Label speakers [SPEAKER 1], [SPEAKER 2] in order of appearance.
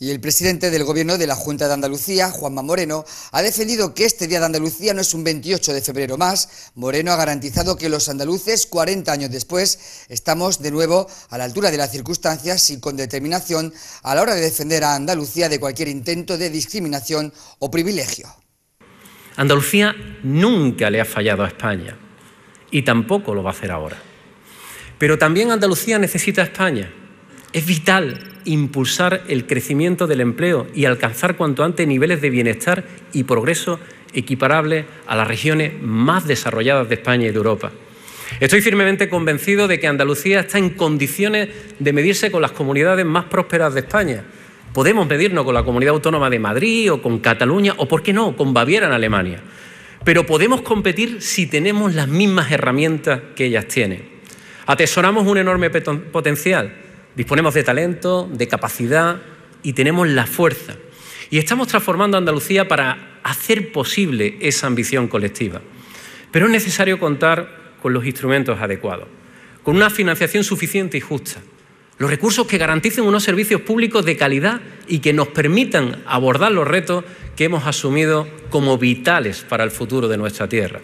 [SPEAKER 1] Y el presidente del Gobierno de la Junta de Andalucía, Juanma Moreno, ha defendido que este Día de Andalucía no es un 28 de febrero más. Moreno ha garantizado que los andaluces, 40 años después, estamos de nuevo a la altura de las circunstancias y con determinación a la hora de defender a Andalucía de cualquier intento de discriminación o privilegio.
[SPEAKER 2] Andalucía nunca le ha fallado a España y tampoco lo va a hacer ahora. Pero también Andalucía necesita a España. Es vital impulsar el crecimiento del empleo y alcanzar cuanto antes niveles de bienestar y progreso equiparables a las regiones más desarrolladas de España y de Europa. Estoy firmemente convencido de que Andalucía está en condiciones de medirse con las comunidades más prósperas de España. Podemos medirnos con la Comunidad Autónoma de Madrid o con Cataluña o, por qué no, con Baviera en Alemania. Pero podemos competir si tenemos las mismas herramientas que ellas tienen. Atesoramos un enorme potencial Disponemos de talento, de capacidad y tenemos la fuerza. Y estamos transformando Andalucía para hacer posible esa ambición colectiva. Pero es necesario contar con los instrumentos adecuados, con una financiación suficiente y justa, los recursos que garanticen unos servicios públicos de calidad y que nos permitan abordar los retos que hemos asumido como vitales para el futuro de nuestra tierra.